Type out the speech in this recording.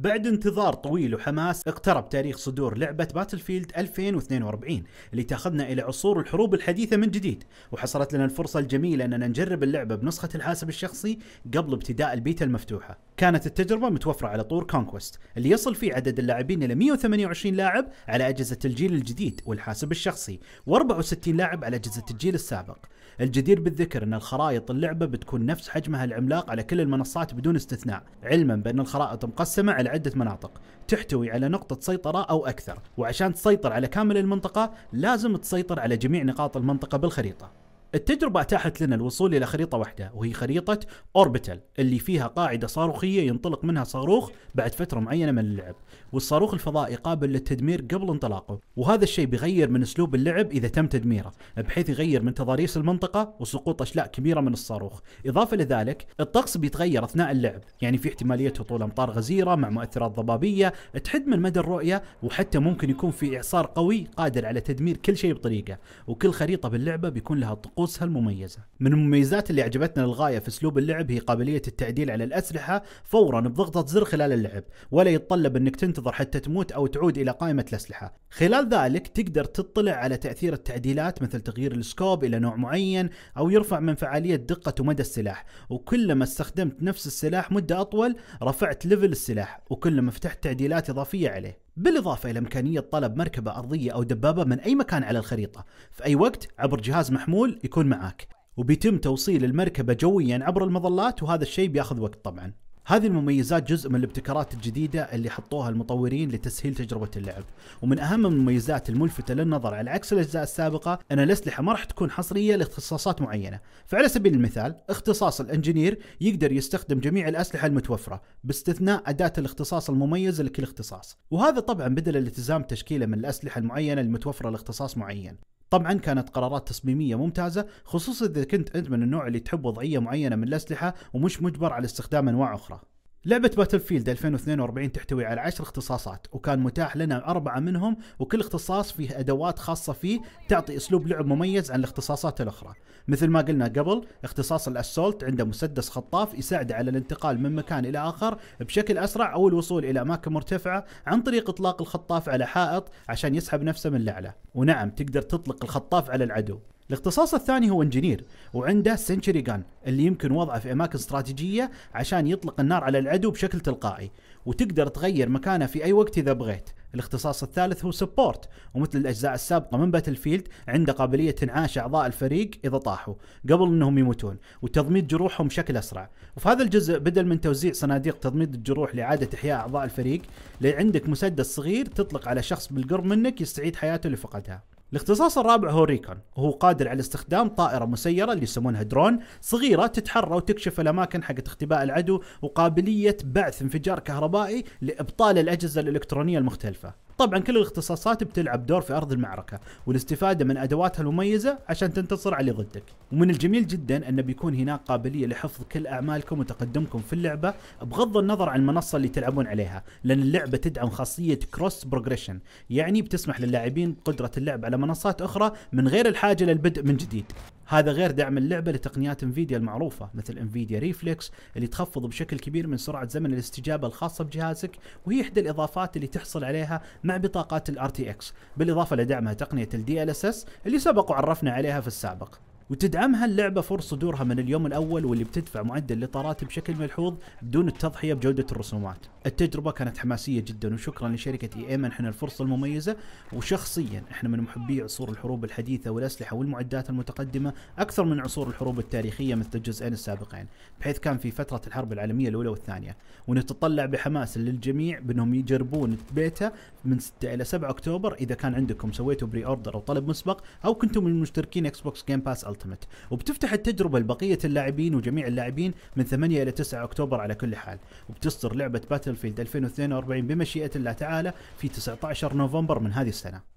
بعد انتظار طويل وحماس اقترب تاريخ صدور لعبة باتل فيلد 2042 اللي تاخذنا إلى عصور الحروب الحديثة من جديد وحصلت لنا الفرصة الجميلة أننا نجرب اللعبة بنسخة الحاسب الشخصي قبل ابتداء البيتا المفتوحة كانت التجربة متوفرة على طور كونكوست اللي يصل فيه عدد اللاعبين إلى 128 لاعب على أجهزة الجيل الجديد والحاسب الشخصي و64 لاعب على أجهزة الجيل السابق الجدير بالذكر أن الخرائط اللعبة بتكون نفس حجمها العملاق على كل المنصات بدون استثناء علما بأن الخرائط مقسمة على عدة مناطق تحتوي على نقطة سيطرة أو أكثر وعشان تسيطر على كامل المنطقة لازم تسيطر على جميع نقاط المنطقة بالخريطة التجربة أتاحت لنا الوصول إلى خريطة واحدة وهي خريطة أوربيتال اللي فيها قاعدة صاروخية ينطلق منها صاروخ بعد فترة معينة من اللعب والصاروخ الفضائي قابل للتدمير قبل انطلاقه وهذا الشيء بيغير من أسلوب اللعب إذا تم تدميره بحيث يغير من تضاريس المنطقة وسقوط أشلاء كبيرة من الصاروخ إضافة لذلك الطقس بيتغير أثناء اللعب يعني في احتمالية هطول أمطار غزيرة مع مؤثرات ضبابية تحد من مدى الرؤية وحتى ممكن يكون في إعصار قوي قادر على تدمير كل شيء بطريقة وكل خريطة باللعبة بيكون لها طقوس طقوسها المميزة من المميزات اللي عجبتنا للغاية في اسلوب اللعب هي قابلية التعديل على الأسلحة فورا بضغطة زر خلال اللعب ولا يتطلب انك تنتظر حتى تموت او تعود الى قائمة الأسلحة خلال ذلك تقدر تطلع على تأثير التعديلات مثل تغيير السكوب الى نوع معين او يرفع من فعالية دقة ومدى السلاح وكلما استخدمت نفس السلاح مدة اطول رفعت ليفل السلاح وكلما فتحت تعديلات اضافية عليه بالإضافة إلى إمكانية طلب مركبة أرضية أو دبابة من أي مكان على الخريطة في أي وقت عبر جهاز محمول يكون معاك وبيتم توصيل المركبة جويا عبر المظلات وهذا الشيء بياخذ وقت طبعا هذه المميزات جزء من الابتكارات الجديدة اللي حطوها المطورين لتسهيل تجربة اللعب، ومن أهم المميزات الملفتة للنظر على عكس الأجزاء السابقة أن الأسلحة ما راح تكون حصرية لاختصاصات معينة، فعلى سبيل المثال اختصاص الإنجينير يقدر يستخدم جميع الأسلحة المتوفرة باستثناء أداة الاختصاص المميزة لكل اختصاص، وهذا طبعا بدل الالتزام تشكيلة من الأسلحة المعينة المتوفرة لاختصاص معين، طبعا كانت قرارات تصميميه ممتازه خصوصا اذا كنت انت من النوع اللي تحب وضعيه معينه من الاسلحه ومش مجبر على استخدام انواع اخرى لعبة باتل فيلد 2042 تحتوي على 10 اختصاصات وكان متاح لنا أربعة منهم وكل اختصاص فيه أدوات خاصة فيه تعطي أسلوب لعب مميز عن الاختصاصات الأخرى مثل ما قلنا قبل اختصاص الأسولت عنده مسدس خطاف يساعده على الانتقال من مكان إلى آخر بشكل أسرع أو الوصول إلى أماكن مرتفعة عن طريق إطلاق الخطاف على حائط عشان يسحب نفسه من الأعلى ونعم تقدر تطلق الخطاف على العدو الاختصاص الثاني هو انجينير وعنده سنشري جان اللي يمكن وضعه في اماكن استراتيجيه عشان يطلق النار على العدو بشكل تلقائي وتقدر تغير مكانه في اي وقت اذا بغيت الاختصاص الثالث هو سبورت ومثل الاجزاء السابقه من باتل فيلد عنده قابليه انعاش اعضاء الفريق اذا طاحوا قبل انهم يموتون وتضميد جروحهم بشكل اسرع وفي هذا الجزء بدل من توزيع صناديق تضميد الجروح لاعاده احياء اعضاء الفريق عندك مسدس صغير تطلق على شخص بالقرب منك يستعيد حياته اللي فقدها الاختصاص الرابع هو ريكون وهو قادر على استخدام طائرة مسيرة اللي يسمونها درون صغيرة تتحرى وتكشف الأماكن حقت اختباء العدو وقابلية بعث انفجار كهربائي لإبطال الأجهزة الإلكترونية المختلفة طبعا كل الاختصاصات بتلعب دور في ارض المعركه والاستفاده من ادواتها المميزه عشان تنتصر على ضدك ومن الجميل جدا انه بيكون هناك قابليه لحفظ كل اعمالكم وتقدمكم في اللعبه بغض النظر عن المنصه اللي تلعبون عليها لان اللعبه تدعم خاصيه كروس بروجريشن يعني بتسمح للاعبين قدره اللعب على منصات اخرى من غير الحاجه للبدء من جديد هذا غير دعم اللعبه لتقنيات انفيديا المعروفه مثل انفيديا ريفلكس اللي تخفض بشكل كبير من سرعه زمن الاستجابه الخاصه بجهازك وهي احدى الاضافات اللي تحصل عليها مع بطاقات الار تي اكس بالاضافه لدعمها تقنيه الدي ال اس اس اللي سبق وعرفنا عليها في السابق وتدعمها اللعبة فور صدورها من اليوم الأول واللي بتدفع معدل الإطارات بشكل ملحوظ بدون التضحية بجودة الرسومات التجربة كانت حماسية جدا وشكرا لشركة اي اي منحنا الفرصة المميزة وشخصيا احنا من محبي عصور الحروب الحديثة والأسلحة والمعدات المتقدمة أكثر من عصور الحروب التاريخية مثل الجزئين السابقين بحيث كان في فترة الحرب العالمية الأولى والثانية ونتطلع بحماس للجميع بأنهم يجربون بيتا من 6 إلى 7 أكتوبر إذا كان عندكم سويتوا بري أوردر أو طلب مسبق أو كنتم من مشتركين إكس بوكس جيم باس الالتيميت وبتفتح التجربه لبقيه اللاعبين وجميع اللاعبين من 8 الى 9 اكتوبر على كل حال وبتصدر لعبه باتل فيلد 2042 بمشيئه الله تعالى في 19 نوفمبر من هذه السنه